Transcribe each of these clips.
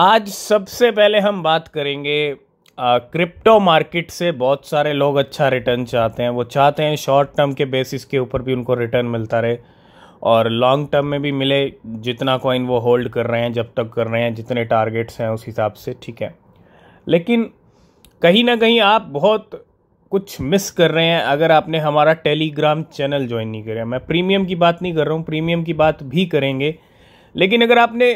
आज सबसे पहले हम बात करेंगे क्रिप्टो मार्केट से बहुत सारे लोग अच्छा रिटर्न चाहते हैं वो चाहते हैं शॉर्ट टर्म के बेसिस के ऊपर भी उनको रिटर्न मिलता रहे और लॉन्ग टर्म में भी मिले जितना कॉइन वो होल्ड कर रहे हैं जब तक कर रहे हैं जितने टारगेट्स हैं उस हिसाब से ठीक है लेकिन कहीं ना कहीं आप बहुत कुछ मिस कर रहे हैं अगर आपने हमारा टेलीग्राम चैनल ज्वाइन नहीं करा मैं प्रीमियम की बात नहीं कर रहा हूँ प्रीमियम की बात भी करेंगे लेकिन अगर आपने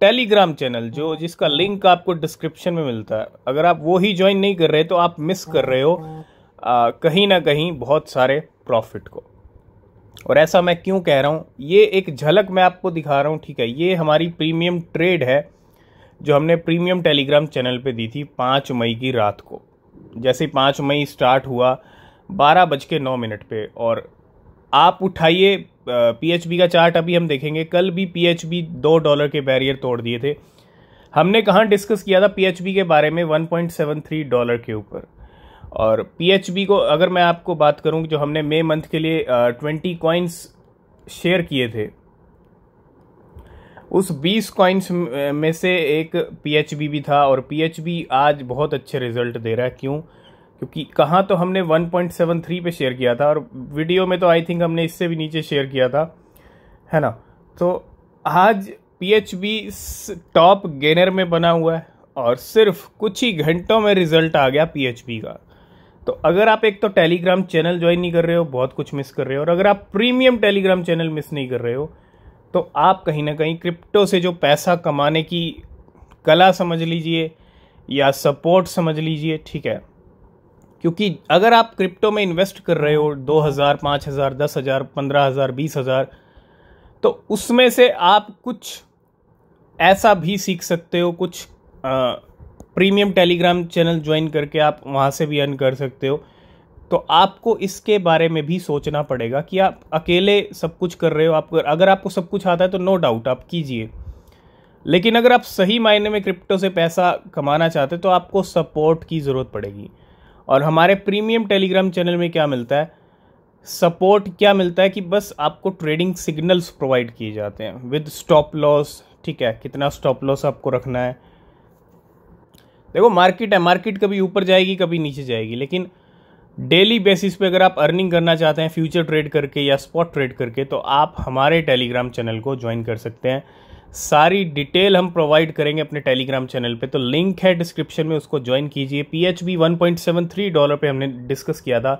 टेलीग्राम चैनल जो जिसका लिंक आपको डिस्क्रिप्शन में मिलता है अगर आप वो ही ज्वाइन नहीं कर रहे तो आप मिस कर रहे हो आ, कहीं ना कहीं बहुत सारे प्रॉफिट को और ऐसा मैं क्यों कह रहा हूँ ये एक झलक मैं आपको दिखा रहा हूँ ठीक है ये हमारी प्रीमियम ट्रेड है जो हमने प्रीमियम टेलीग्राम चैनल पे दी थी पाँच मई की रात को जैसे पाँच मई स्टार्ट हुआ बारह बज के नौ मिनट पर और आप उठाइए पीएचबी का चार्ट अभी हम देखेंगे कल भी पीएचबी दो डॉलर के बैरियर तोड़ दिए थे हमने कहाँ डिस्कस किया था पीएचबी के बारे में 1.73 डॉलर के ऊपर और पीएचबी को अगर मैं आपको बात करूँ जो हमने मई मंथ के लिए ट्वेंटी कॉइन्स शेयर किए थे उस 20 कॉइन्स में से एक पीएचबी भी था और पीएचबी आज बहुत अच्छे रिजल्ट दे रहा है क्यों क्योंकि कहाँ तो हमने 1.73 पे शेयर किया था और वीडियो में तो आई थिंक हमने इससे भी नीचे शेयर किया था है ना तो आज पी टॉप गेनर में बना हुआ है और सिर्फ कुछ ही घंटों में रिजल्ट आ गया पी का तो अगर आप एक तो टेलीग्राम चैनल ज्वाइन नहीं कर रहे हो बहुत कुछ मिस कर रहे हो और अगर आप प्रीमियम टेलीग्राम चैनल मिस नहीं कर रहे हो तो आप कहीं ना कहीं क्रिप्टो से जो पैसा कमाने की कला समझ लीजिए या सपोर्ट समझ लीजिए ठीक है क्योंकि अगर आप क्रिप्टो में इन्वेस्ट कर रहे हो दो हज़ार पाँच हज़ार दस हज़ार पंद्रह हज़ार बीस हज़ार तो उसमें से आप कुछ ऐसा भी सीख सकते हो कुछ आ, प्रीमियम टेलीग्राम चैनल ज्वाइन करके आप वहाँ से भी अर्न कर सकते हो तो आपको इसके बारे में भी सोचना पड़ेगा कि आप अकेले सब कुछ कर रहे हो आप अगर आपको सब कुछ आता है तो नो डाउट आप कीजिए लेकिन अगर आप सही मायने में क्रिप्टो से पैसा कमाना चाहते हो तो आपको सपोर्ट की ज़रूरत पड़ेगी और हमारे प्रीमियम टेलीग्राम चैनल में क्या मिलता है सपोर्ट क्या मिलता है कि बस आपको ट्रेडिंग सिग्नल्स प्रोवाइड किए जाते हैं विद स्टॉप लॉस ठीक है कितना स्टॉप लॉस आपको रखना है देखो मार्केट है मार्केट कभी ऊपर जाएगी कभी नीचे जाएगी लेकिन डेली बेसिस पे अगर आप अर्निंग करना चाहते हैं फ्यूचर ट्रेड करके या स्पॉट ट्रेड करके तो आप हमारे टेलीग्राम चैनल को ज्वाइन कर सकते हैं सारी डिटेल हम प्रोवाइड करेंगे अपने टेलीग्राम चैनल पे तो लिंक है डिस्क्रिप्शन में उसको ज्वाइन कीजिए P H B one point seven three dollar पर हमने डिस्कस किया था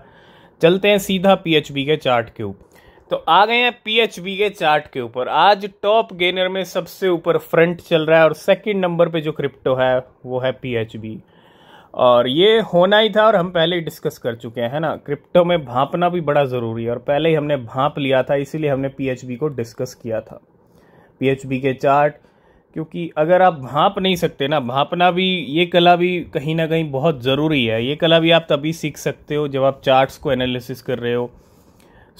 चलते हैं सीधा पी एच बी के चार्ट के ऊपर तो आ गए हैं पीएचबी के चार्ट के ऊपर आज टॉप गेनर में सबसे ऊपर फ्रंट चल रहा है और सेकेंड नंबर पर जो क्रिप्टो है वो है बी और ये होना ही था और हम पहले ही डिस्कस कर चुके हैं है ना क्रिप्टो में भांपना भी बड़ा ज़रूरी है और पहले ही हमने भाप लिया था इसीलिए हमने पीएचबी को डिस्कस किया था पीएचपी के चार्ट क्योंकि अगर आप भाप नहीं सकते ना भापना भी ये कला भी कहीं ना कहीं बहुत ज़रूरी है ये कला भी आप तभी सीख सकते हो जब आप चार्ट्स को एनालिसिस कर रहे हो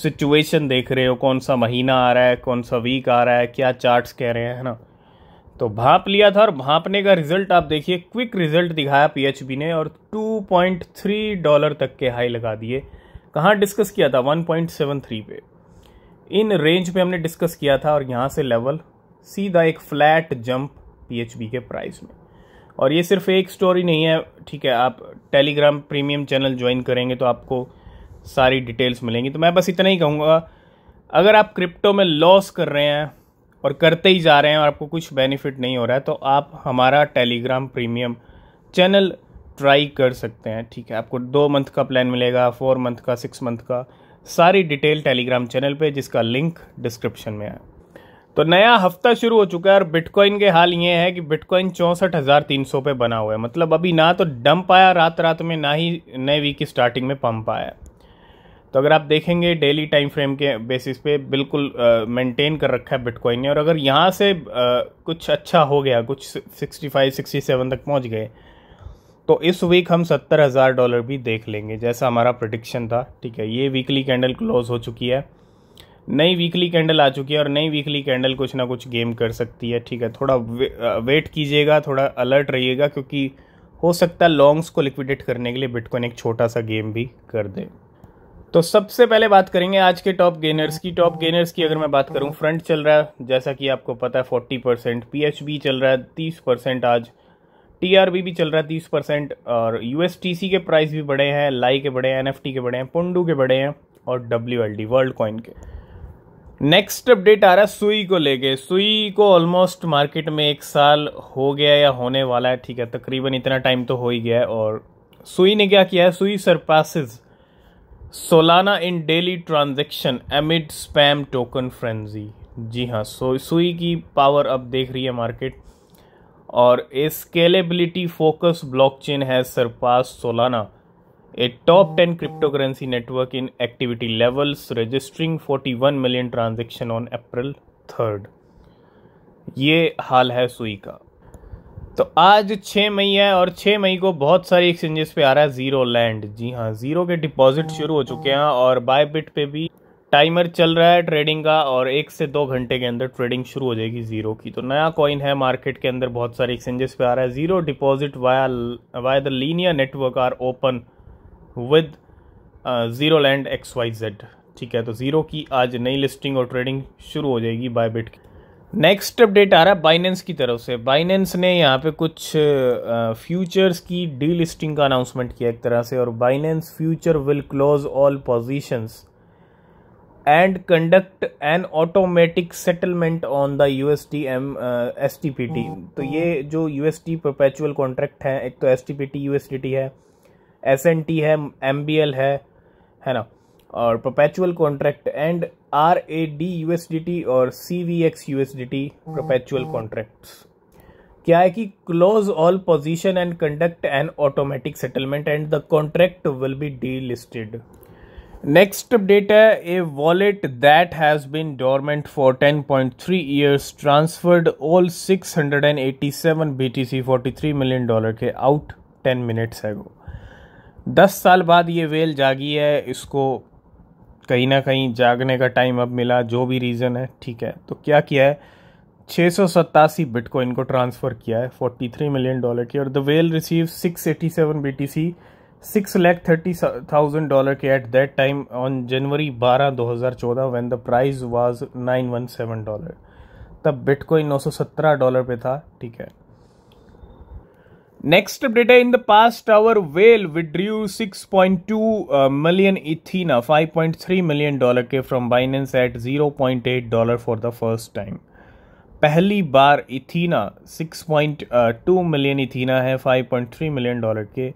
सिचुएशन देख रहे हो कौन सा महीना आ रहा है कौन सा वीक आ रहा है क्या चार्ट्स कह रहे हैं ना तो भाप लिया था और भापने का रिजल्ट आप देखिए क्विक रिजल्ट दिखाया पी ने और 2.3 डॉलर तक के हाई लगा दिए कहाँ डिस्कस किया था 1.73 पे इन रेंज पे हमने डिस्कस किया था और यहाँ से लेवल सीधा एक फ्लैट जंप पीएचबी के प्राइस में और ये सिर्फ एक स्टोरी नहीं है ठीक है आप टेलीग्राम प्रीमियम चैनल ज्वाइन करेंगे तो आपको सारी डिटेल्स मिलेंगी तो मैं बस इतना ही कहूँगा अगर आप क्रिप्टो में लॉस कर रहे हैं और करते ही जा रहे हैं और आपको कुछ बेनिफिट नहीं हो रहा है तो आप हमारा टेलीग्राम प्रीमियम चैनल ट्राई कर सकते हैं ठीक है आपको दो मंथ का प्लान मिलेगा फोर मंथ का सिक्स मंथ का सारी डिटेल टेलीग्राम चैनल पे जिसका लिंक डिस्क्रिप्शन में है तो नया हफ्ता शुरू हो चुका है और बिटकॉइन के हाल ये है कि बिटकॉइन चौंसठ हज़ार तीन सौ पे बना हुआ है मतलब अभी ना तो डंप आया रात रात में ना ही नए वीक की स्टार्टिंग में पंप आया तो अगर आप देखेंगे डेली टाइम फ्रेम के बेसिस पे बिल्कुल मेंटेन कर रखा है बिटकॉइन ने और अगर यहाँ से आ, कुछ अच्छा हो गया कुछ सिक्सटी फाइव सिक्सटी सेवन तक पहुँच गए तो इस वीक हम सत्तर हज़ार डॉलर भी देख लेंगे जैसा हमारा प्रडिक्शन था ठीक है ये वीकली कैंडल क्लोज हो चुकी है नई वीकली कैंडल आ चुकी है और नई वीकली कैंडल कुछ ना कुछ गेम कर सकती है ठीक है थोड़ा वे, वेट कीजिएगा थोड़ा अलर्ट रहिएगा क्योंकि हो सकता है लॉन्ग्स को लिक्विडेट करने के लिए बिटकॉइन एक छोटा सा गेम भी कर दे तो सबसे पहले बात करेंगे आज के टॉप गेनर्स की टॉप गेनर्स की अगर मैं बात करूं फ्रंट चल रहा है जैसा कि आपको पता है फोर्टी परसेंट पी चल रहा है तीस परसेंट आज टी भी चल रहा है तीस परसेंट और यू के प्राइस भी बड़े हैं लाई के बड़े हैं एन के बड़े हैं पुंडू के बड़े हैं और डब्ल्यू वर्ल्ड कॉइन के नेक्स्ट अपडेट आ रहा है सुई को लेके सुई को ऑलमोस्ट मार्केट में एक साल हो गया या होने वाला है ठीक है तकरीबन इतना टाइम तो हो ही गया है और सुई ने क्या किया है Sui surpasses Solana in daily transaction amid spam token frenzy जी हाँ सो सुई की पावर अब देख रही है मार्केट और स्केलेबिलिटी फोकस ब्लॉकचेन है surpass Solana a top 10 cryptocurrency network in activity levels registering 41 million transaction on April 3rd ये हाल है सुई का तो आज 6 मई है और 6 मई को बहुत सारे एक्सचेंजेस पे आ रहा है जीरो लैंड जी हाँ जीरो के डिपॉजिट शुरू हो चुके हैं और बाय बिट पे भी टाइमर चल रहा है ट्रेडिंग का और एक से दो घंटे के अंदर ट्रेडिंग शुरू हो जाएगी जीरो की तो नया कॉइन है मार्केट के अंदर बहुत सारे एक्सचेंजेस पे आ रहा है zero deposit via via the linear network are open with ZeroLend X Y Z ठीक है तो ज़ीरो की आज नई लिस्टिंग और ट्रेडिंग शुरू हो जाएगी बिट की नेक्स्ट अपडेट आ रहा है बाइनेंस की तरफ से बाइनेंस ने यहाँ पे कुछ फ्यूचर्स uh, की डी लिस्टिंग का अनाउंसमेंट किया एक तरह से और Binance future will close all positions and conduct an automatic settlement on the U S T M S T P T तो ये जो U S T perpetual contract है एक तो S T P T U S T T है S N T है M B L है है ना और perpetual contract and R A D U S D T और C V X U S D T perpetual contract क्या है कि close all position and conduct an automatic settlement and the contract will be delisted next update है a wallet that has been dormant for ten point three years transferred all six hundred and eighty seven B T C forty three million dollar के आउट ten minutes है गो दस साल बाद ये well जागी है इसको कहीं ना कहीं जागने का टाइम अब मिला जो भी रीज़न है ठीक है तो क्या किया है छः सौ सत्तासी बिटकॉइन को ट्रांसफ़र किया है फोर्टी थ्री मिलियन डॉलर की और the whale receive six eighty seven B T C six lakh thirty thousand dollar के at that time on January बारह दो हज़ार चौदह when the price was nine one seven dollar तब बिटकॉइन नौ सौ सत्रह डॉलर पे था ठीक है Next up data in the past hour, Whale withdrew 6.2 uh, million Ethena, 5.3 million dollar के from Binance at 0.8 dollar for the first time पहली बार इथीना 6.2 मिलियन इथीना है 5.3 मिलियन डॉलर के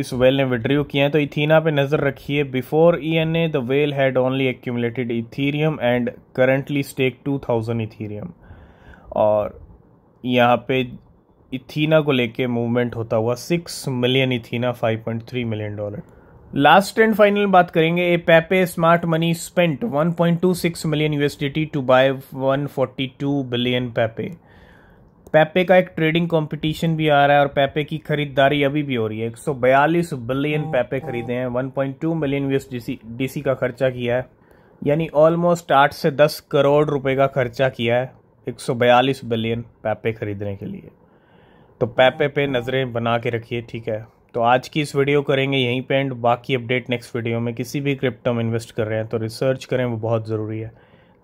इस वेल ने विड्रियो किया है तो इथीना पे नज़र रखिए before E N A the whale had only accumulated Ethereum and currently stake two thousand Ethereum और यहाँ पे इथीना को लेके मूवमेंट होता हुआ six million Ethena five point three million dollar last and final बात करेंगे a Pepe smart money spent one point two six million USDT to buy two billion Pepe Pepe का एक ट्रेडिंग कंपटीशन भी आ रहा है और पैपे की खरीदारी अभी भी हो रही है बयालीस बिलियन पैपे खरीदे हैं टू मिलियन यूएस डीसी का खर्चा किया है यानी ऑलमोस्ट आठ से दस करोड़ रुपए का खर्चा किया है बयालीस बिलियन पैपे खरीदने के लिए तो पैपे पे नज़रें बना के रखिए ठीक है तो आज की इस वीडियो करेंगे यहीं पे एंड बाकी अपडेट नेक्स्ट वीडियो में किसी भी क्रिप्टो में इन्वेस्ट कर रहे हैं तो रिसर्च करें वो बहुत ज़रूरी है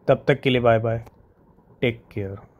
तब तक के लिए बाय बाय टेक केयर